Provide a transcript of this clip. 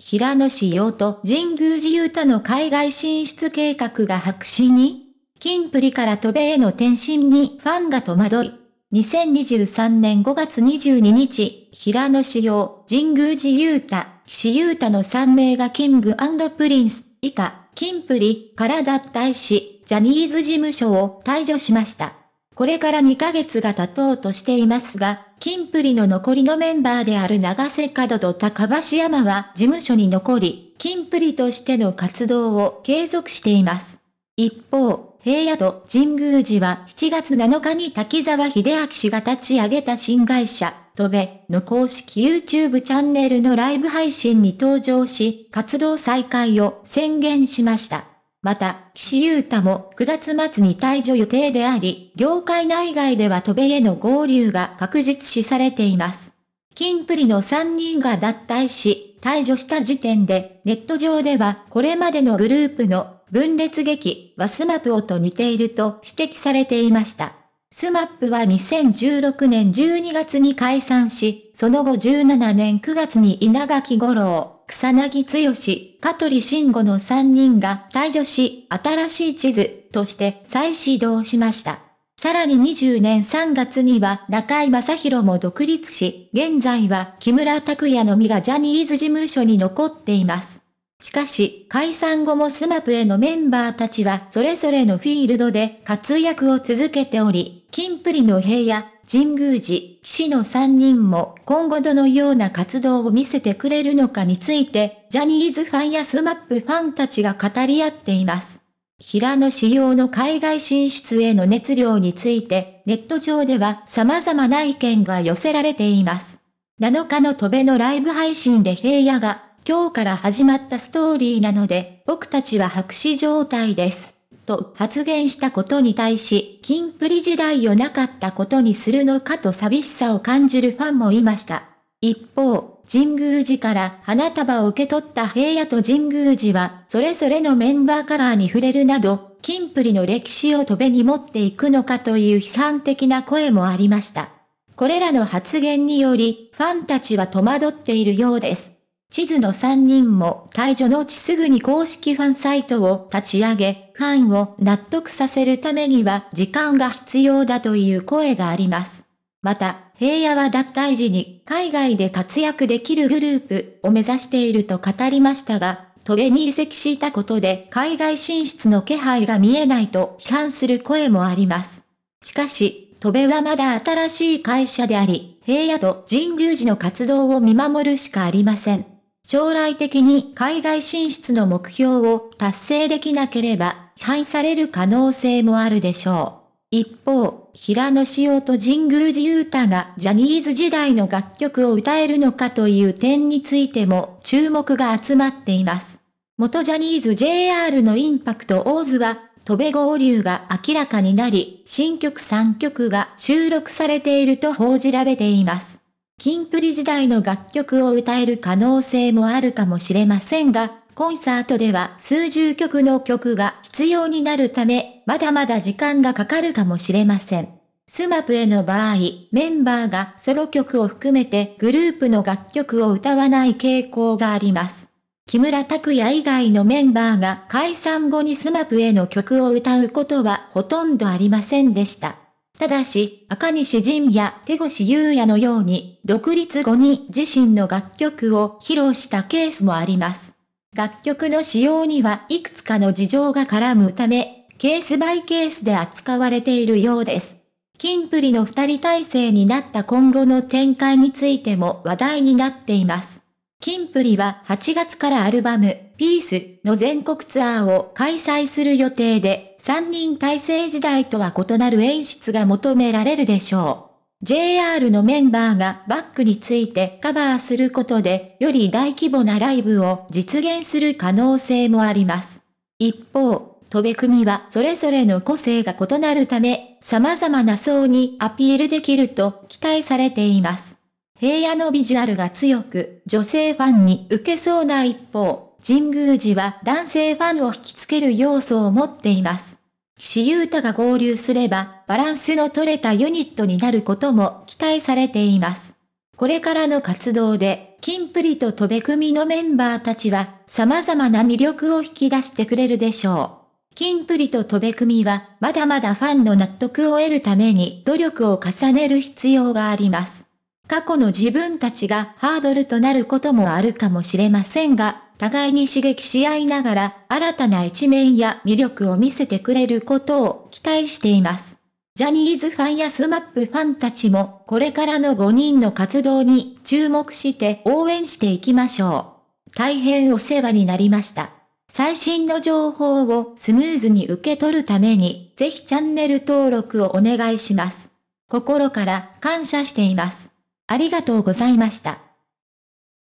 平野紫耀と神宮寺勇太の海外進出計画が白紙に金プリから渡米への転身にファンが戸惑い。2023年5月22日、平野紫耀、神宮寺勇太、岸優太の3名がキングプリンス、以下、金プリから脱退し、ジャニーズ事務所を退所しました。これから2ヶ月が経とうとしていますが、キンプリの残りのメンバーである長瀬角と高橋山は事務所に残り、キンプリとしての活動を継続しています。一方、平野と神宮寺は7月7日に滝沢秀明氏が立ち上げた新会社、とべの公式 YouTube チャンネルのライブ配信に登場し、活動再開を宣言しました。また、岸優太も9月末に退場予定であり、業界内外では渡米への合流が確実視されています。金プリの3人が脱退し、退場した時点で、ネット上ではこれまでのグループの分裂劇はスマップオと似ていると指摘されていました。スマップは2016年12月に解散し、その後17年9月に稲垣五郎、草薙剛、香取慎吾の3人が退場し、新しい地図として再始動しました。さらに20年3月には中井正宏も独立し、現在は木村拓哉のみがジャニーズ事務所に残っています。しかし、解散後もスマップへのメンバーたちはそれぞれのフィールドで活躍を続けており、金プリの平野、神宮寺、岸の3人も今後どのような活動を見せてくれるのかについて、ジャニーズファンやスマップファンたちが語り合っています。平野仕様の海外進出への熱量について、ネット上では様々な意見が寄せられています。7日の戸べのライブ配信で平野が、今日から始まったストーリーなので、僕たちは白紙状態です。と発言したことに対し、キンプリ時代をなかったことにするのかと寂しさを感じるファンもいました。一方、神宮寺から花束を受け取った平野と神宮寺は、それぞれのメンバーカラーに触れるなど、キンプリの歴史を飛べに持っていくのかという批判的な声もありました。これらの発言により、ファンたちは戸惑っているようです。地図の3人も退場のうちすぐに公式ファンサイトを立ち上げ、ファンを納得させるためには時間が必要だという声があります。また、平野は脱退時に海外で活躍できるグループを目指していると語りましたが、トベに移籍したことで海外進出の気配が見えないと批判する声もあります。しかし、トベはまだ新しい会社であり、平野と神宮寺の活動を見守るしかありません。将来的に海外進出の目標を達成できなければ、廃される可能性もあるでしょう。一方、平野紫耀と神宮寺勇太がジャニーズ時代の楽曲を歌えるのかという点についても注目が集まっています。元ジャニーズ JR のインパクトオーズは戸部合流が明らかになり、新曲3曲が収録されていると報じられています。キンプリ時代の楽曲を歌える可能性もあるかもしれませんが、コンサートでは数十曲の曲が必要になるため、まだまだ時間がかかるかもしれません。スマップへの場合、メンバーがソロ曲を含めてグループの楽曲を歌わない傾向があります。木村拓哉以外のメンバーが解散後にスマップへの曲を歌うことはほとんどありませんでした。ただし、赤西仁や手越優也のように、独立後に自身の楽曲を披露したケースもあります。楽曲の使用にはいくつかの事情が絡むため、ケースバイケースで扱われているようです。キンプリの二人体制になった今後の展開についても話題になっています。金プリは8月からアルバム、ピースの全国ツアーを開催する予定で、3人体制時代とは異なる演出が求められるでしょう。JR のメンバーがバックについてカバーすることで、より大規模なライブを実現する可能性もあります。一方、飛べ組はそれぞれの個性が異なるため、様々な層にアピールできると期待されています。平野のビジュアルが強く、女性ファンに受けそうな一方、神宮寺は男性ファンを引きつける要素を持っています。岸優太が合流すれば、バランスの取れたユニットになることも期待されています。これからの活動で、キンプリと飛べ組のメンバーたちは、様々な魅力を引き出してくれるでしょう。キンプリと飛べ組は、まだまだファンの納得を得るために努力を重ねる必要があります。過去の自分たちがハードルとなることもあるかもしれませんが、互いに刺激し合いながら、新たな一面や魅力を見せてくれることを期待しています。ジャニーズファンやスマップファンたちも、これからの5人の活動に注目して応援していきましょう。大変お世話になりました。最新の情報をスムーズに受け取るために、ぜひチャンネル登録をお願いします。心から感謝しています。ありがとうございました。